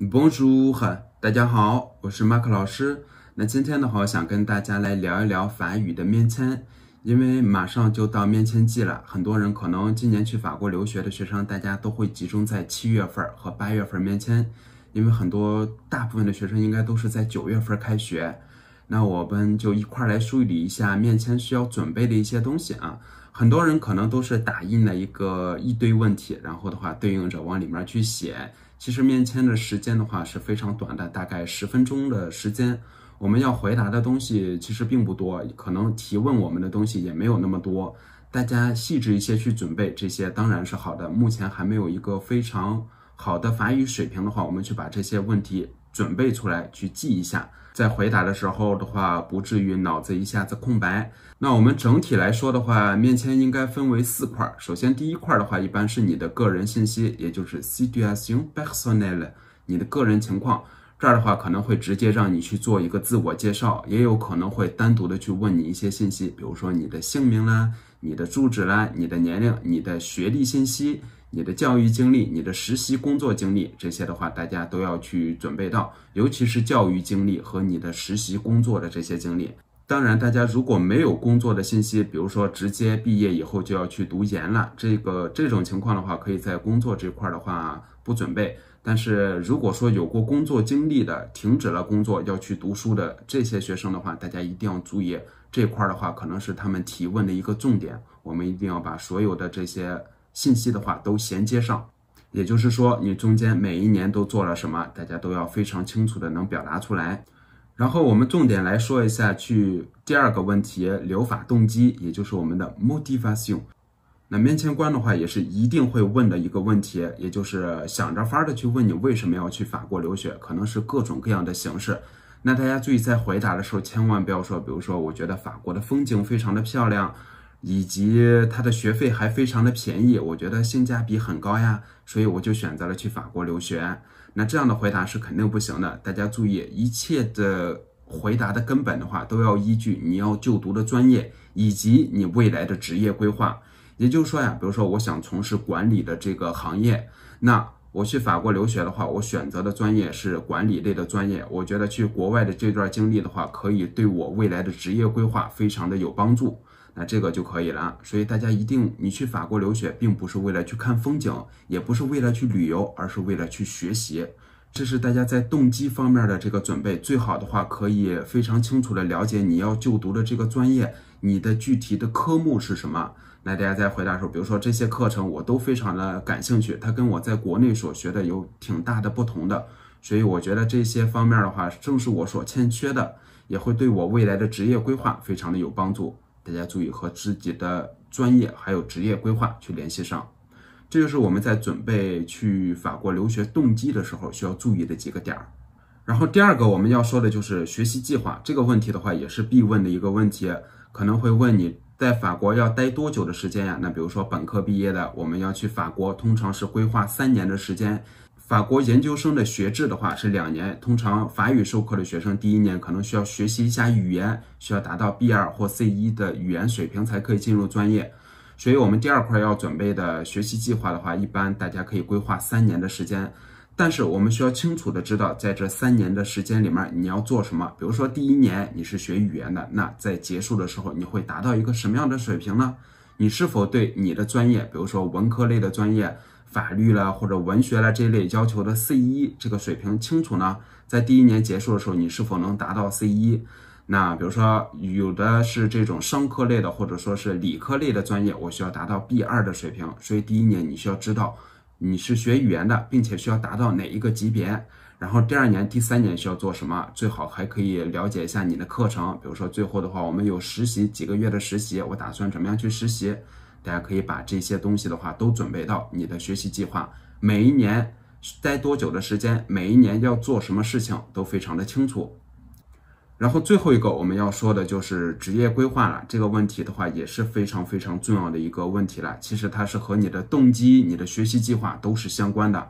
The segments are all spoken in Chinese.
Bonjour，大家好，我是马克老师。那今天的话，想跟大家来聊一聊法语的面签，因为马上就到面签季了，很多人可能今年去法国留学的学生，大家都会集中在七月份和八月份面签，因为很多大部分的学生应该都是在九月份开学。那我们就一块儿来梳理一下面签需要准备的一些东西啊。很多人可能都是打印了一个一堆问题，然后的话对应着往里面去写。其实面签的时间的话是非常短的，大概十分钟的时间。我们要回答的东西其实并不多，可能提问我们的东西也没有那么多。大家细致一些去准备这些当然是好的。目前还没有一个非常好的法语水平的话，我们去把这些问题。准备出来去记一下，在回答的时候的话，不至于脑子一下子空白。那我们整体来说的话，面前应该分为四块。首先，第一块的话，一般是你的个人信息，也就是 s i t U a t i o n B E X O N E L，你的个人情况。这儿的话，可能会直接让你去做一个自我介绍，也有可能会单独的去问你一些信息，比如说你的姓名啦、你的住址啦、你的年龄、你的学历信息。你的教育经历、你的实习工作经历这些的话，大家都要去准备到，尤其是教育经历和你的实习工作的这些经历。当然，大家如果没有工作的信息，比如说直接毕业以后就要去读研了，这个这种情况的话，可以在工作这块的话不准备。但是如果说有过工作经历的，停止了工作要去读书的这些学生的话，大家一定要注意这块的话，可能是他们提问的一个重点，我们一定要把所有的这些。信息的话都衔接上，也就是说你中间每一年都做了什么，大家都要非常清楚的能表达出来。然后我们重点来说一下去第二个问题，留法动机，也就是我们的 motivation。那面前观的话也是一定会问的一个问题，也就是想着法儿的去问你为什么要去法国留学，可能是各种各样的形式。那大家注意在回答的时候，千万不要说，比如说我觉得法国的风景非常的漂亮。以及他的学费还非常的便宜，我觉得性价比很高呀，所以我就选择了去法国留学。那这样的回答是肯定不行的，大家注意，一切的回答的根本的话都要依据你要就读的专业以及你未来的职业规划。也就是说呀，比如说我想从事管理的这个行业，那我去法国留学的话，我选择的专业是管理类的专业，我觉得去国外的这段经历的话，可以对我未来的职业规划非常的有帮助。那这个就可以了，所以大家一定，你去法国留学并不是为了去看风景，也不是为了去旅游，而是为了去学习。这是大家在动机方面的这个准备。最好的话，可以非常清楚的了解你要就读的这个专业，你的具体的科目是什么。那大家在回答的时候，比如说这些课程我都非常的感兴趣，它跟我在国内所学的有挺大的不同的，所以我觉得这些方面的话，正是我所欠缺的，也会对我未来的职业规划非常的有帮助。大家注意和自己的专业还有职业规划去联系上，这就是我们在准备去法国留学动机的时候需要注意的几个点儿。然后第二个我们要说的就是学习计划这个问题的话，也是必问的一个问题，可能会问你在法国要待多久的时间呀？那比如说本科毕业的，我们要去法国，通常是规划三年的时间。法国研究生的学制的话是两年，通常法语授课的学生第一年可能需要学习一下语言，需要达到 B 二或 C 一的语言水平才可以进入专业。所以，我们第二块要准备的学习计划的话，一般大家可以规划三年的时间。但是，我们需要清楚的知道，在这三年的时间里面你要做什么。比如说，第一年你是学语言的，那在结束的时候你会达到一个什么样的水平呢？你是否对你的专业，比如说文科类的专业？法律啦或者文学啦这一类要求的 C 一这个水平清楚呢？在第一年结束的时候，你是否能达到 C 一？那比如说有的是这种商科类的或者说是理科类的专业，我需要达到 B 二的水平。所以第一年你需要知道你是学语言的，并且需要达到哪一个级别。然后第二年、第三年需要做什么？最好还可以了解一下你的课程。比如说最后的话，我们有实习几个月的实习，我打算怎么样去实习？大家可以把这些东西的话都准备到你的学习计划，每一年待多久的时间，每一年要做什么事情都非常的清楚。然后最后一个我们要说的就是职业规划了，这个问题的话也是非常非常重要的一个问题了。其实它是和你的动机、你的学习计划都是相关的。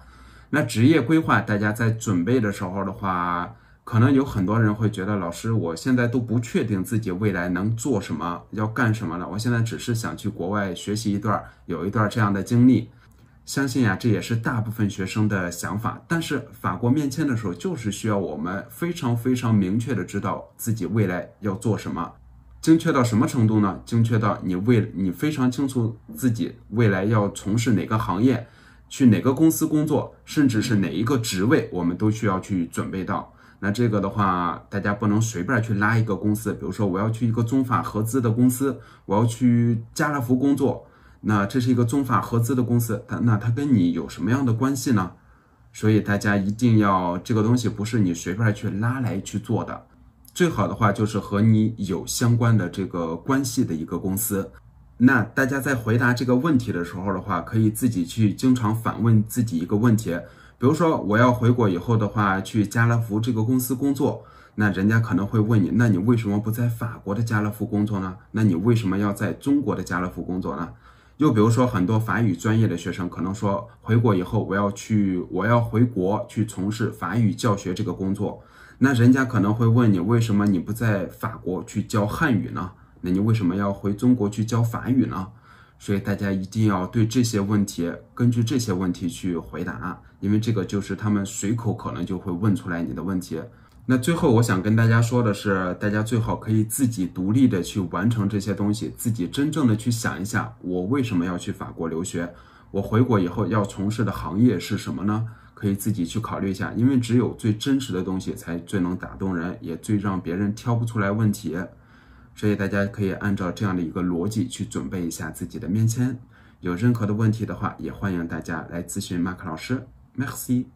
那职业规划大家在准备的时候的话。可能有很多人会觉得，老师，我现在都不确定自己未来能做什么，要干什么了。我现在只是想去国外学习一段，有一段这样的经历。相信啊，这也是大部分学生的想法。但是法国面签的时候，就是需要我们非常非常明确的知道自己未来要做什么，精确到什么程度呢？精确到你未你非常清楚自己未来要从事哪个行业，去哪个公司工作，甚至是哪一个职位，我们都需要去准备到。那这个的话，大家不能随便去拉一个公司。比如说，我要去一个中法合资的公司，我要去家乐福工作。那这是一个中法合资的公司，它那它跟你有什么样的关系呢？所以大家一定要这个东西不是你随便去拉来去做的。最好的话就是和你有相关的这个关系的一个公司。那大家在回答这个问题的时候的话，可以自己去经常反问自己一个问题。比如说，我要回国以后的话，去家乐福这个公司工作，那人家可能会问你，那你为什么不在法国的家乐福工作呢？那你为什么要在中国的家乐福工作呢？又比如说，很多法语专业的学生可能说，回国以后我要去，我要回国去从事法语教学这个工作，那人家可能会问你，为什么你不在法国去教汉语呢？那你为什么要回中国去教法语呢？所以大家一定要对这些问题，根据这些问题去回答，因为这个就是他们随口可能就会问出来你的问题。那最后我想跟大家说的是，大家最好可以自己独立的去完成这些东西，自己真正的去想一下，我为什么要去法国留学？我回国以后要从事的行业是什么呢？可以自己去考虑一下，因为只有最真实的东西才最能打动人，也最让别人挑不出来问题。所以大家可以按照这样的一个逻辑去准备一下自己的面签。有任何的问题的话，也欢迎大家来咨询马克老师。Merci。